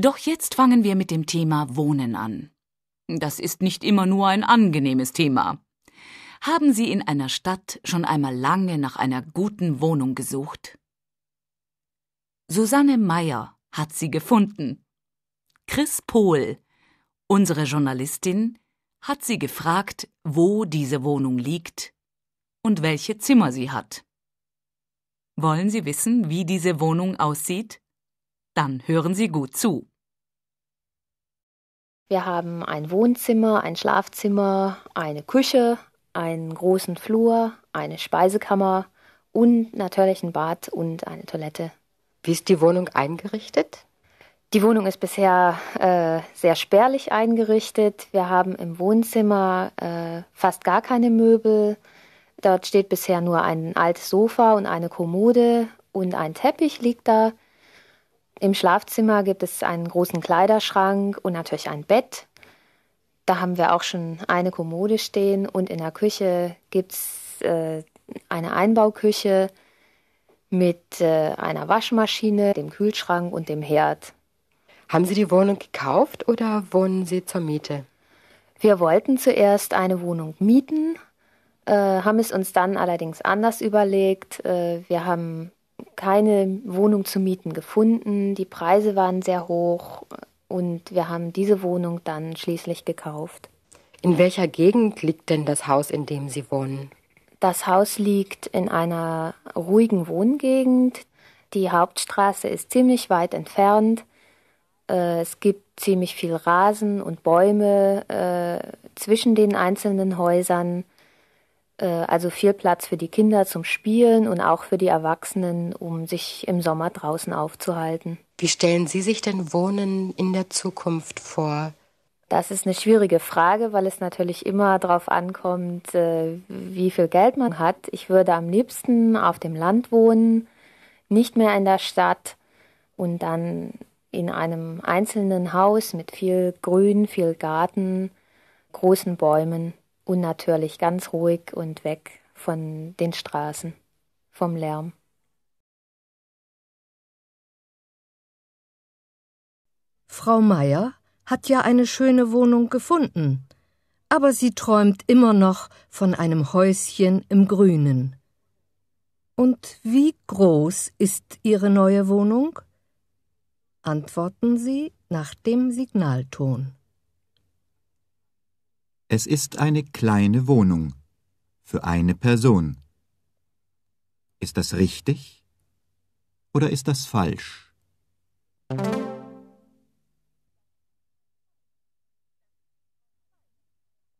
Doch jetzt fangen wir mit dem Thema Wohnen an. Das ist nicht immer nur ein angenehmes Thema. Haben Sie in einer Stadt schon einmal lange nach einer guten Wohnung gesucht? Susanne Meyer hat sie gefunden. Chris Pohl, unsere Journalistin, hat sie gefragt, wo diese Wohnung liegt und welche Zimmer sie hat. Wollen Sie wissen, wie diese Wohnung aussieht? Dann hören Sie gut zu. Wir haben ein Wohnzimmer, ein Schlafzimmer, eine Küche, einen großen Flur, eine Speisekammer und natürlich ein Bad und eine Toilette. Wie ist die Wohnung eingerichtet? Die Wohnung ist bisher äh, sehr spärlich eingerichtet. Wir haben im Wohnzimmer äh, fast gar keine Möbel. Dort steht bisher nur ein altes Sofa und eine Kommode und ein Teppich liegt da. Im Schlafzimmer gibt es einen großen Kleiderschrank und natürlich ein Bett. Da haben wir auch schon eine Kommode stehen und in der Küche gibt es äh, eine Einbauküche mit äh, einer Waschmaschine, dem Kühlschrank und dem Herd. Haben Sie die Wohnung gekauft oder wohnen Sie zur Miete? Wir wollten zuerst eine Wohnung mieten, äh, haben es uns dann allerdings anders überlegt. Äh, wir haben keine Wohnung zu mieten gefunden. Die Preise waren sehr hoch und wir haben diese Wohnung dann schließlich gekauft. In welcher Gegend liegt denn das Haus, in dem Sie wohnen? Das Haus liegt in einer ruhigen Wohngegend. Die Hauptstraße ist ziemlich weit entfernt. Äh, es gibt ziemlich viel Rasen und Bäume äh, zwischen den einzelnen Häusern. Äh, also viel Platz für die Kinder zum Spielen und auch für die Erwachsenen, um sich im Sommer draußen aufzuhalten. Wie stellen Sie sich denn Wohnen in der Zukunft vor? Das ist eine schwierige Frage, weil es natürlich immer darauf ankommt, äh, wie viel Geld man hat. Ich würde am liebsten auf dem Land wohnen, nicht mehr in der Stadt und dann in einem einzelnen Haus mit viel Grün, viel Garten, großen Bäumen unnatürlich, ganz ruhig und weg von den Straßen, vom Lärm. Frau Meier hat ja eine schöne Wohnung gefunden, aber sie träumt immer noch von einem Häuschen im Grünen. Und wie groß ist Ihre neue Wohnung? Antworten Sie nach dem Signalton. Es ist eine kleine Wohnung für eine Person. Ist das richtig oder ist das falsch?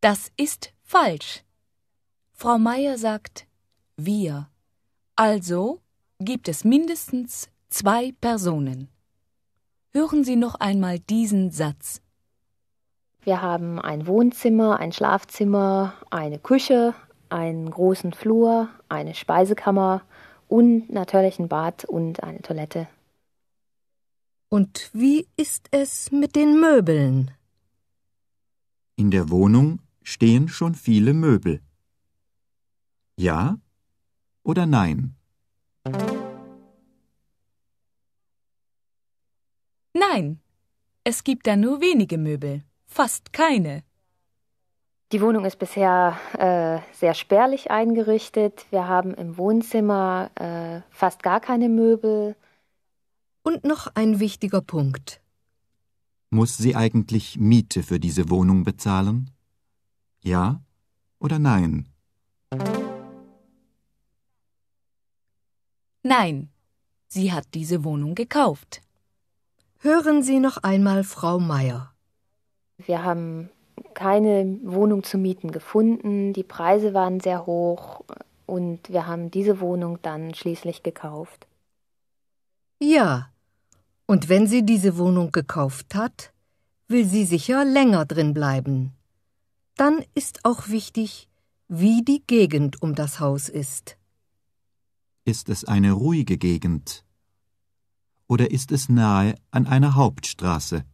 Das ist falsch. Frau Meier sagt wir. Also gibt es mindestens zwei Personen. Hören Sie noch einmal diesen Satz wir haben ein Wohnzimmer, ein Schlafzimmer, eine Küche, einen großen Flur, eine Speisekammer und natürlich ein Bad und eine Toilette. Und wie ist es mit den Möbeln? In der Wohnung stehen schon viele Möbel. Ja oder nein? Nein, es gibt da nur wenige Möbel fast keine. Die Wohnung ist bisher äh, sehr spärlich eingerichtet. Wir haben im Wohnzimmer äh, fast gar keine Möbel. Und noch ein wichtiger Punkt. Muss sie eigentlich Miete für diese Wohnung bezahlen? Ja oder nein? Nein, sie hat diese Wohnung gekauft. Hören Sie noch einmal Frau Meier. Wir haben keine Wohnung zu mieten gefunden, die Preise waren sehr hoch und wir haben diese Wohnung dann schließlich gekauft. Ja, und wenn sie diese Wohnung gekauft hat, will sie sicher länger drin bleiben. Dann ist auch wichtig, wie die Gegend um das Haus ist. Ist es eine ruhige Gegend? Oder ist es nahe an einer Hauptstraße?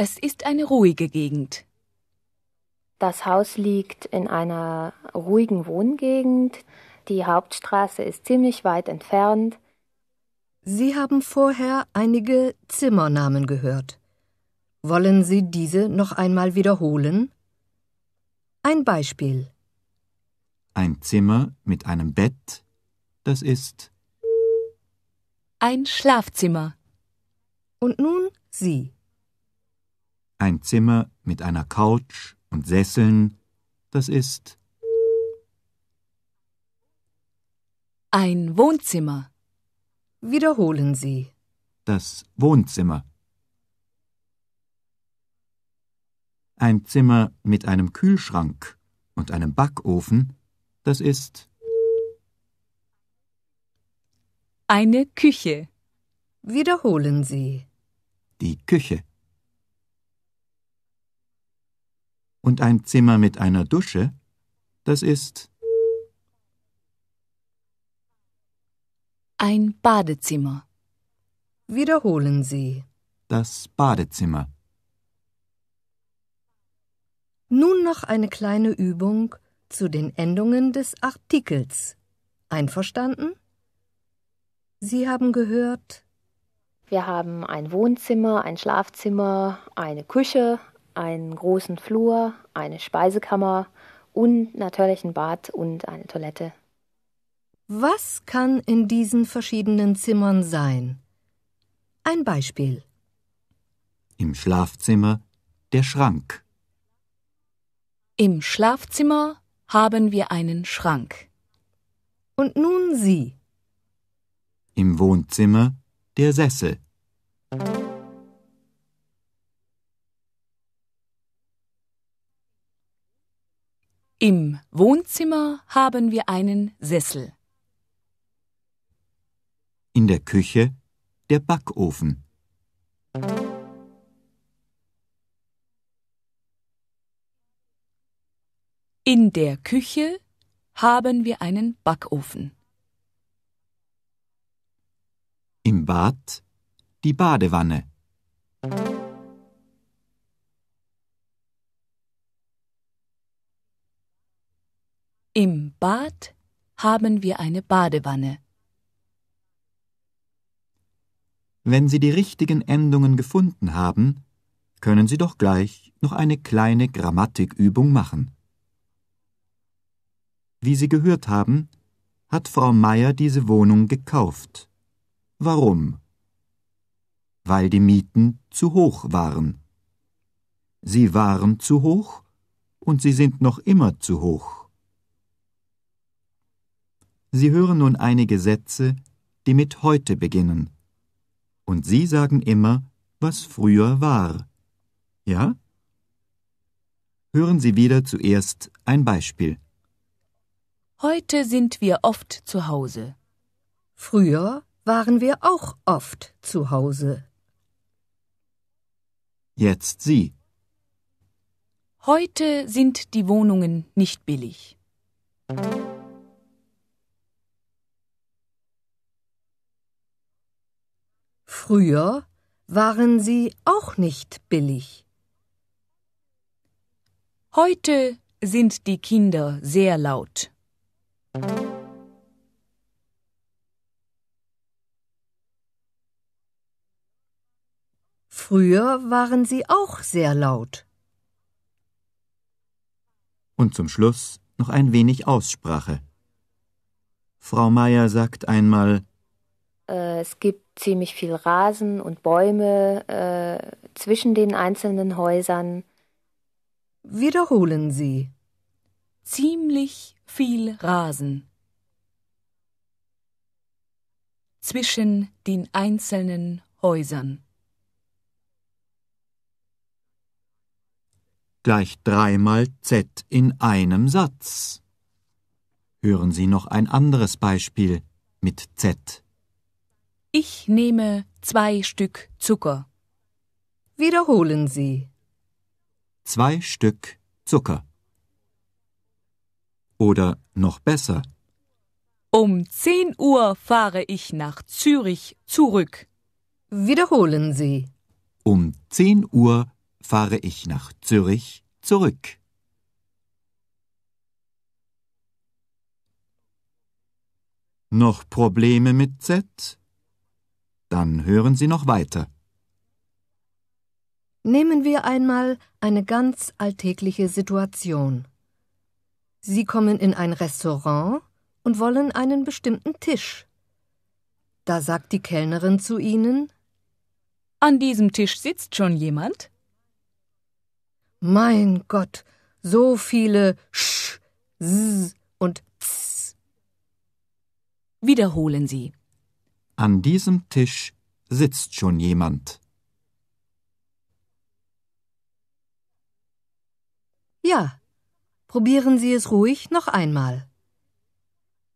Es ist eine ruhige Gegend. Das Haus liegt in einer ruhigen Wohngegend. Die Hauptstraße ist ziemlich weit entfernt. Sie haben vorher einige Zimmernamen gehört. Wollen Sie diese noch einmal wiederholen? Ein Beispiel. Ein Zimmer mit einem Bett, das ist ein Schlafzimmer. Und nun Sie. Ein Zimmer mit einer Couch und Sesseln, das ist ein Wohnzimmer. Wiederholen Sie. Das Wohnzimmer. Ein Zimmer mit einem Kühlschrank und einem Backofen, das ist eine Küche. Wiederholen Sie. Die Küche. und ein Zimmer mit einer Dusche, das ist ein Badezimmer. Wiederholen Sie. Das Badezimmer. Nun noch eine kleine Übung zu den Endungen des Artikels. Einverstanden? Sie haben gehört. Wir haben ein Wohnzimmer, ein Schlafzimmer, eine Küche, einen großen Flur, eine Speisekammer und natürlich ein Bad und eine Toilette. Was kann in diesen verschiedenen Zimmern sein? Ein Beispiel. Im Schlafzimmer der Schrank. Im Schlafzimmer haben wir einen Schrank. Und nun Sie. Im Wohnzimmer der Sessel. Im Wohnzimmer haben wir einen Sessel. In der Küche der Backofen. In der Küche haben wir einen Backofen. Im Bad die Badewanne. Im Bad haben wir eine Badewanne. Wenn Sie die richtigen Endungen gefunden haben, können Sie doch gleich noch eine kleine Grammatikübung machen. Wie Sie gehört haben, hat Frau Meier diese Wohnung gekauft. Warum? Weil die Mieten zu hoch waren. Sie waren zu hoch und sie sind noch immer zu hoch. Sie hören nun einige Sätze, die mit heute beginnen. Und Sie sagen immer, was früher war. Ja? Hören Sie wieder zuerst ein Beispiel. Heute sind wir oft zu Hause. Früher waren wir auch oft zu Hause. Jetzt Sie. Heute sind die Wohnungen nicht billig. Früher waren sie auch nicht billig. Heute sind die Kinder sehr laut. Früher waren sie auch sehr laut. Und zum Schluss noch ein wenig Aussprache. Frau Meier sagt einmal äh, Es gibt ziemlich viel Rasen und Bäume äh, zwischen den einzelnen Häusern. Wiederholen Sie. Ziemlich viel Rasen. Zwischen den einzelnen Häusern. Gleich dreimal Z in einem Satz. Hören Sie noch ein anderes Beispiel mit Z. Ich nehme zwei Stück Zucker. Wiederholen Sie. Zwei Stück Zucker. Oder noch besser. Um 10 Uhr fahre ich nach Zürich zurück. Wiederholen Sie. Um 10 Uhr fahre ich nach Zürich zurück. Noch Probleme mit Z? Dann hören Sie noch weiter. Nehmen wir einmal eine ganz alltägliche Situation. Sie kommen in ein Restaurant und wollen einen bestimmten Tisch. Da sagt die Kellnerin zu Ihnen An diesem Tisch sitzt schon jemand? Mein Gott, so viele Sch, S und Z. Wiederholen Sie. An diesem Tisch sitzt schon jemand. Ja, probieren Sie es ruhig noch einmal.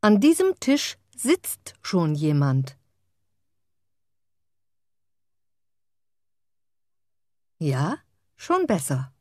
An diesem Tisch sitzt schon jemand. Ja, schon besser.